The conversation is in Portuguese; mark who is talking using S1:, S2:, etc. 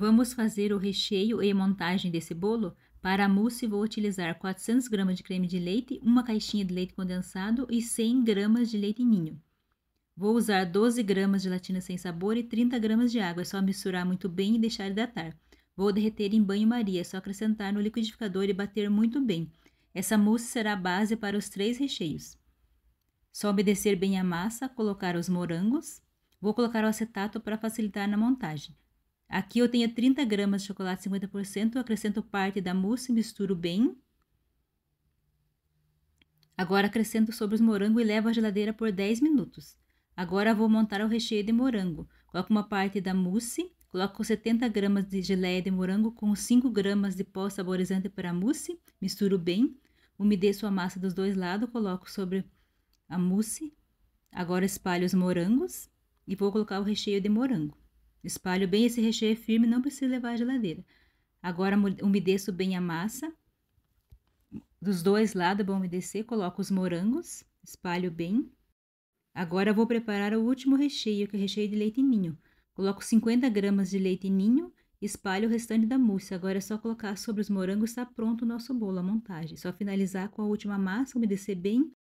S1: Vamos fazer o recheio e montagem desse bolo? Para a mousse vou utilizar 400 gramas de creme de leite, uma caixinha de leite condensado e 100 gramas de leite ninho. Vou usar 12 gramas de gelatina sem sabor e 30 gramas de água. É só misturar muito bem e deixar hidratar. Vou derreter em banho-maria, é só acrescentar no liquidificador e bater muito bem. Essa mousse será a base para os três recheios. Só obedecer bem a massa, colocar os morangos. Vou colocar o acetato para facilitar na montagem. Aqui eu tenho 30 gramas de chocolate 50%, acrescento parte da mousse, misturo bem. Agora acrescento sobre os morangos e levo à geladeira por 10 minutos. Agora vou montar o recheio de morango. Coloco uma parte da mousse, coloco 70 gramas de geleia de morango com 5 gramas de pó saborizante para mousse, misturo bem. Umedeço a massa dos dois lados, coloco sobre a mousse. Agora espalho os morangos e vou colocar o recheio de morango. Espalho bem esse recheio firme, não preciso levar à geladeira. Agora umedeço bem a massa. Dos dois lados, vou é umedecer, coloco os morangos, espalho bem. Agora vou preparar o último recheio, que é o recheio de leite ninho. Coloco 50 gramas de leite ninho, espalho o restante da mousse. Agora é só colocar sobre os morangos, está pronto o nosso bolo, a montagem. É só finalizar com a última massa, umedecer bem